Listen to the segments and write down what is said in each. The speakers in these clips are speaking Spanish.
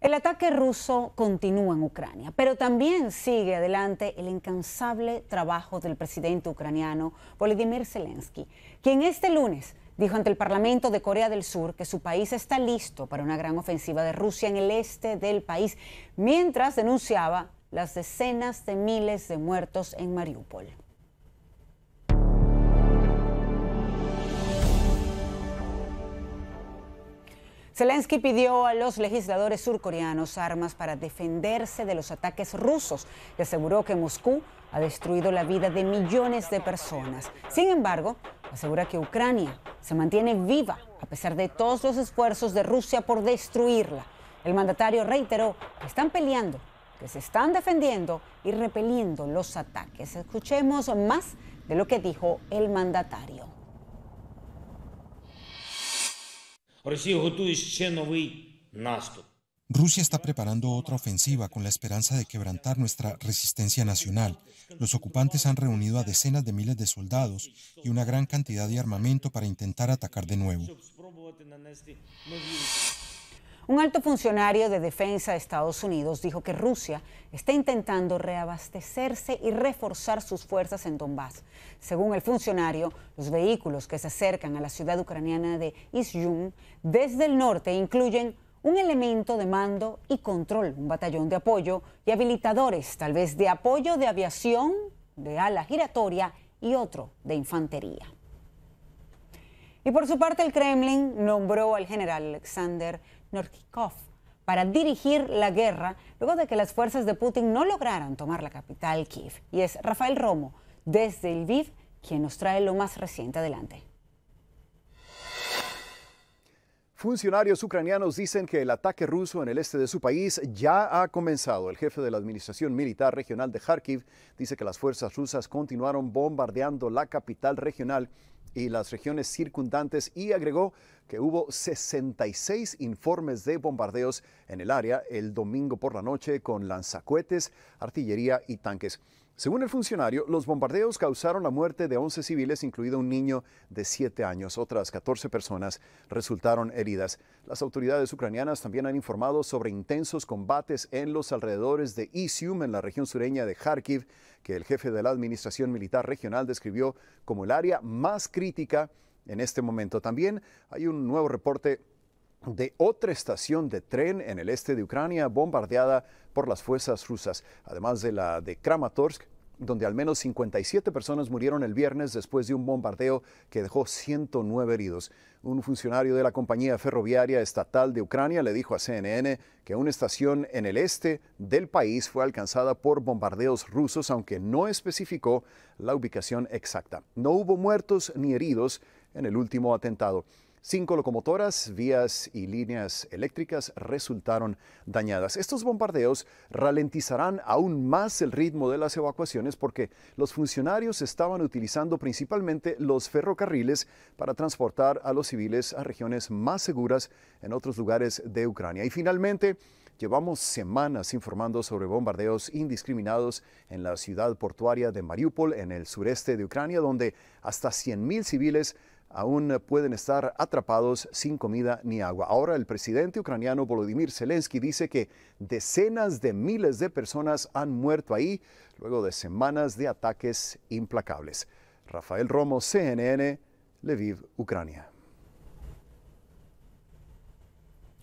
El ataque ruso continúa en Ucrania, pero también sigue adelante el incansable trabajo del presidente ucraniano Volodymyr Zelensky, quien este lunes dijo ante el Parlamento de Corea del Sur que su país está listo para una gran ofensiva de Rusia en el este del país, mientras denunciaba las decenas de miles de muertos en Mariupol. Zelensky pidió a los legisladores surcoreanos armas para defenderse de los ataques rusos y aseguró que Moscú ha destruido la vida de millones de personas. Sin embargo, asegura que Ucrania se mantiene viva a pesar de todos los esfuerzos de Rusia por destruirla. El mandatario reiteró que están peleando, que se están defendiendo y repeliendo los ataques. Escuchemos más de lo que dijo el mandatario. Rusia está preparando otra ofensiva con la esperanza de quebrantar nuestra resistencia nacional. Los ocupantes han reunido a decenas de miles de soldados y una gran cantidad de armamento para intentar atacar de nuevo. Un alto funcionario de defensa de Estados Unidos dijo que Rusia está intentando reabastecerse y reforzar sus fuerzas en Donbass. Según el funcionario, los vehículos que se acercan a la ciudad ucraniana de Izyum desde el norte incluyen un elemento de mando y control, un batallón de apoyo y habilitadores, tal vez de apoyo de aviación, de ala giratoria y otro de infantería. Y por su parte, el Kremlin nombró al general Alexander Norkikov para dirigir la guerra luego de que las fuerzas de Putin no lograron tomar la capital Kiev. Y es Rafael Romo, desde el VIV, quien nos trae lo más reciente adelante. Funcionarios ucranianos dicen que el ataque ruso en el este de su país ya ha comenzado. El jefe de la Administración Militar Regional de Kharkiv dice que las fuerzas rusas continuaron bombardeando la capital regional y las regiones circundantes y agregó que hubo 66 informes de bombardeos en el área el domingo por la noche con lanzacuetes, artillería y tanques. Según el funcionario, los bombardeos causaron la muerte de 11 civiles, incluido un niño de 7 años. Otras 14 personas resultaron heridas. Las autoridades ucranianas también han informado sobre intensos combates en los alrededores de Isium, en la región sureña de Kharkiv, que el jefe de la Administración Militar Regional describió como el área más crítica en este momento. También hay un nuevo reporte de otra estación de tren en el este de Ucrania bombardeada por las fuerzas rusas, además de la de Kramatorsk, donde al menos 57 personas murieron el viernes después de un bombardeo que dejó 109 heridos. Un funcionario de la compañía ferroviaria estatal de Ucrania le dijo a CNN que una estación en el este del país fue alcanzada por bombardeos rusos, aunque no especificó la ubicación exacta. No hubo muertos ni heridos en el último atentado. Cinco locomotoras, vías y líneas eléctricas resultaron dañadas. Estos bombardeos ralentizarán aún más el ritmo de las evacuaciones porque los funcionarios estaban utilizando principalmente los ferrocarriles para transportar a los civiles a regiones más seguras en otros lugares de Ucrania. Y finalmente, Llevamos semanas informando sobre bombardeos indiscriminados en la ciudad portuaria de Mariupol, en el sureste de Ucrania, donde hasta 100.000 civiles aún pueden estar atrapados sin comida ni agua. Ahora el presidente ucraniano Volodymyr Zelensky dice que decenas de miles de personas han muerto ahí luego de semanas de ataques implacables. Rafael Romo, CNN, Lviv, Ucrania.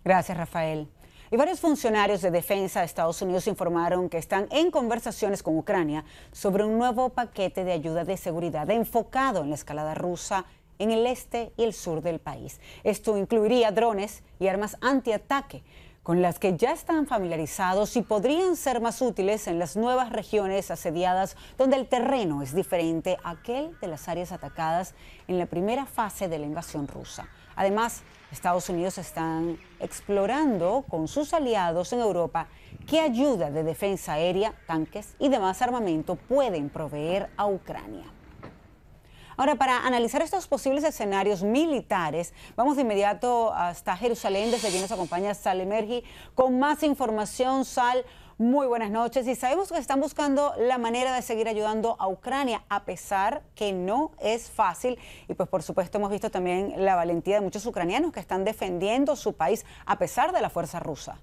Gracias, Rafael. Y varios funcionarios de defensa de Estados Unidos informaron que están en conversaciones con Ucrania sobre un nuevo paquete de ayuda de seguridad enfocado en la escalada rusa en el este y el sur del país. Esto incluiría drones y armas antiataque con las que ya están familiarizados y podrían ser más útiles en las nuevas regiones asediadas donde el terreno es diferente a aquel de las áreas atacadas en la primera fase de la invasión rusa. Además, Estados Unidos están explorando con sus aliados en Europa qué ayuda de defensa aérea, tanques y demás armamento pueden proveer a Ucrania. Ahora, para analizar estos posibles escenarios militares, vamos de inmediato hasta Jerusalén, desde quien nos acompaña Sal Emergi con más información. Sal, muy buenas noches. Y sabemos que están buscando la manera de seguir ayudando a Ucrania, a pesar que no es fácil. Y pues por supuesto hemos visto también la valentía de muchos ucranianos que están defendiendo su país a pesar de la fuerza rusa.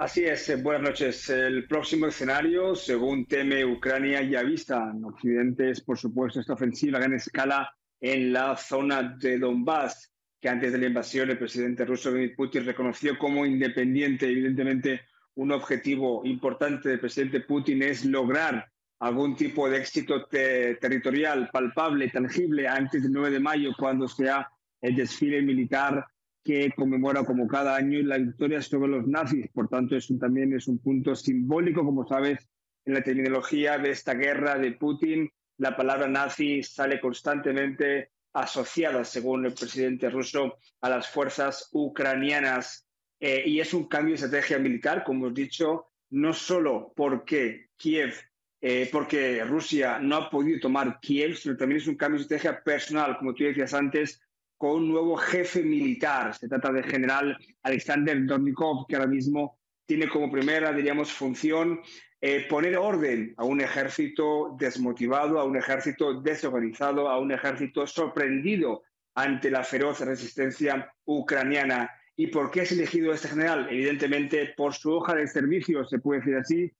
Así es, eh, buenas noches. El próximo escenario, según teme Ucrania, ya vista en Occidente, es por supuesto esta ofensiva a gran escala en la zona de Donbass, que antes de la invasión el presidente ruso Vladimir Putin reconoció como independiente. Evidentemente, un objetivo importante del presidente Putin es lograr algún tipo de éxito territorial, palpable, tangible, antes del 9 de mayo, cuando sea el desfile militar que conmemora como cada año la victoria sobre los nazis. Por tanto, eso también es un punto simbólico, como sabes, en la terminología de esta guerra de Putin. La palabra nazi sale constantemente asociada, según el presidente ruso, a las fuerzas ucranianas. Eh, y es un cambio de estrategia militar, como he dicho, no solo porque Kiev, eh, porque Rusia no ha podido tomar Kiev, sino también es un cambio de estrategia personal, como tú decías antes, con un nuevo jefe militar. Se trata del general Alexander Dornikov, que ahora mismo tiene como primera, diríamos, función eh, poner orden a un ejército desmotivado, a un ejército desorganizado, a un ejército sorprendido ante la feroz resistencia ucraniana. ¿Y por qué es elegido este general? Evidentemente por su hoja de servicio, se puede decir así,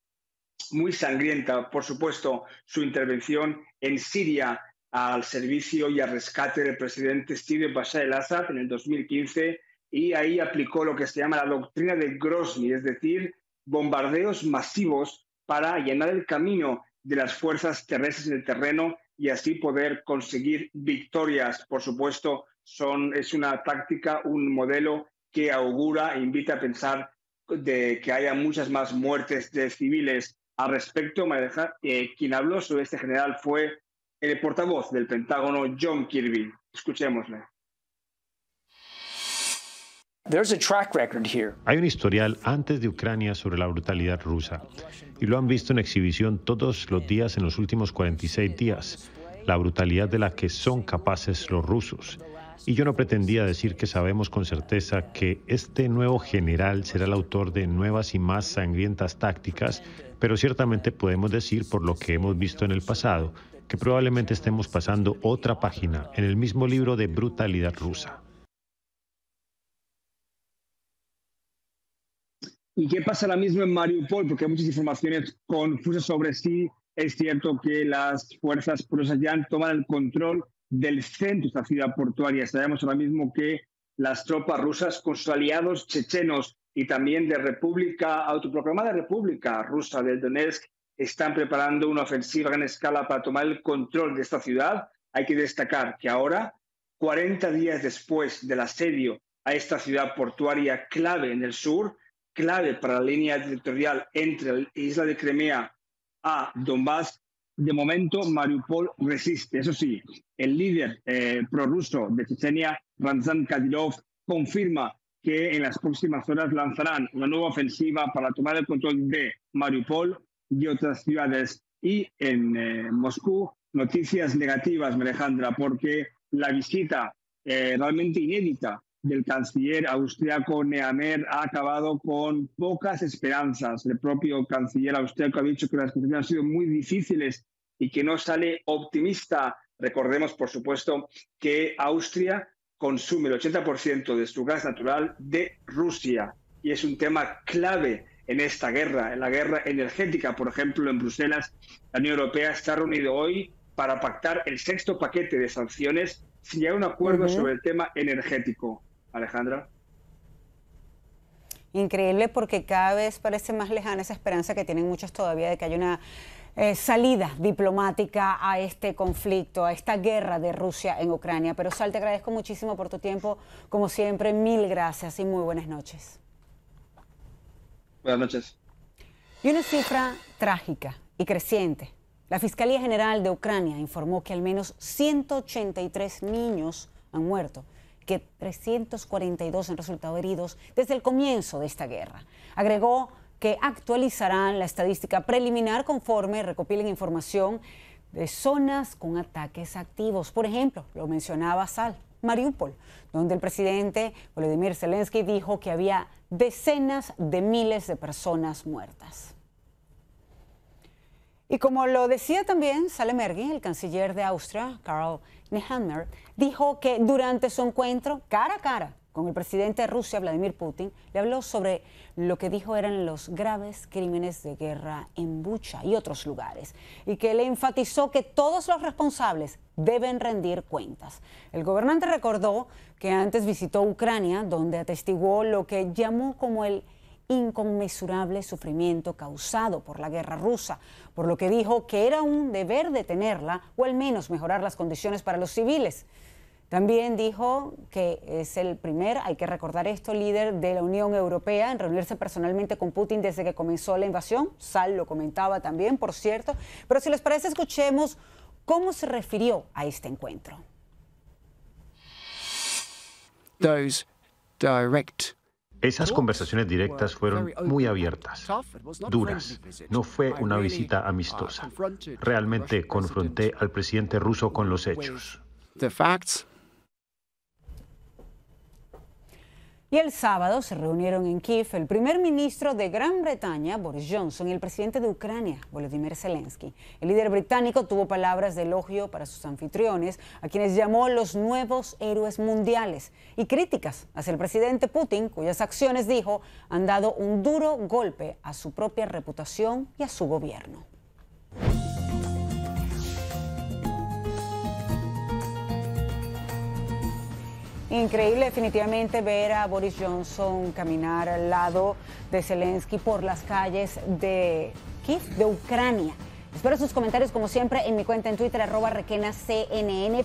muy sangrienta, por supuesto, su intervención en Siria al servicio y al rescate del presidente Sirio Bashar al assad en el 2015 y ahí aplicó lo que se llama la doctrina de Grozny, es decir, bombardeos masivos para llenar el camino de las fuerzas terrestres en el terreno y así poder conseguir victorias. Por supuesto, son, es una táctica, un modelo que augura e invita a pensar de que haya muchas más muertes de civiles. Al respecto, eh, quien habló sobre este general fue el portavoz del Pentágono, John Kirby. Escuchémosle. Hay un historial antes de Ucrania sobre la brutalidad rusa y lo han visto en exhibición todos los días en los últimos 46 días, la brutalidad de la que son capaces los rusos y yo no pretendía decir que sabemos con certeza que este nuevo general será el autor de nuevas y más sangrientas tácticas, pero ciertamente podemos decir, por lo que hemos visto en el pasado, que probablemente estemos pasando otra página en el mismo libro de brutalidad rusa. ¿Y qué pasa ahora mismo en Mariupol? Porque hay muchas informaciones confusas sobre si es cierto que las fuerzas rusas ya toman el control del centro de esta ciudad portuaria. Sabemos ahora mismo que las tropas rusas con sus aliados chechenos y también de República, autoproclamada República Rusa del Donetsk, están preparando una ofensiva en escala para tomar el control de esta ciudad. Hay que destacar que ahora, 40 días después del asedio a esta ciudad portuaria clave en el sur, clave para la línea territorial entre la isla de Crimea a Donbass, de momento Mariupol resiste. Eso sí, el líder eh, prorruso de Chechenia, Ramzan Kadyrov, confirma que en las próximas horas lanzarán una nueva ofensiva para tomar el control de Mariupol y otras ciudades. Y en eh, Moscú, noticias negativas, Alejandra, porque la visita eh, realmente inédita del canciller austriaco neamer ha acabado con pocas esperanzas. El propio canciller austriaco ha dicho que las cosas han sido muy difíciles y que no sale optimista. Recordemos, por supuesto, que Austria consume el 80% de su gas natural de Rusia y es un tema clave en esta guerra, en la guerra energética. Por ejemplo, en Bruselas, la Unión Europea está reunido hoy para pactar el sexto paquete de sanciones ...si llegar a un acuerdo sobre el tema energético. Alejandra. Increíble porque cada vez parece más lejana esa esperanza que tienen muchos todavía de que haya una eh, salida diplomática a este conflicto, a esta guerra de Rusia en Ucrania. Pero Sal, te agradezco muchísimo por tu tiempo, como siempre, mil gracias y muy buenas noches. Buenas noches. Y una cifra trágica y creciente. La Fiscalía General de Ucrania informó que al menos 183 niños han muerto que 342 han resultado heridos desde el comienzo de esta guerra. Agregó que actualizarán la estadística preliminar conforme recopilen información de zonas con ataques activos. Por ejemplo, lo mencionaba Sal, Mariupol, donde el presidente Volodymyr Zelensky dijo que había decenas de miles de personas muertas. Y como lo decía también Salemergi, el canciller de Austria, Karl Nehammer, dijo que durante su encuentro cara a cara con el presidente de Rusia, Vladimir Putin, le habló sobre lo que dijo eran los graves crímenes de guerra en Bucha y otros lugares, y que le enfatizó que todos los responsables deben rendir cuentas. El gobernante recordó que antes visitó Ucrania, donde atestiguó lo que llamó como el inconmensurable sufrimiento causado por la guerra rusa, por lo que dijo que era un deber detenerla o al menos mejorar las condiciones para los civiles. También dijo que es el primer, hay que recordar esto, líder de la Unión Europea en reunirse personalmente con Putin desde que comenzó la invasión. Sal lo comentaba también, por cierto. Pero si les parece, escuchemos cómo se refirió a este encuentro. esas conversaciones directas fueron muy abiertas, duras. No fue una visita amistosa. Realmente confronté al presidente ruso con los hechos. Y el sábado se reunieron en Kiev el primer ministro de Gran Bretaña, Boris Johnson, y el presidente de Ucrania, Volodymyr Zelensky. El líder británico tuvo palabras de elogio para sus anfitriones, a quienes llamó los nuevos héroes mundiales, y críticas hacia el presidente Putin, cuyas acciones, dijo, han dado un duro golpe a su propia reputación y a su gobierno. Increíble definitivamente ver a Boris Johnson caminar al lado de Zelensky por las calles de Kiev, de Ucrania. Espero sus comentarios como siempre en mi cuenta en Twitter arroba requena CNN.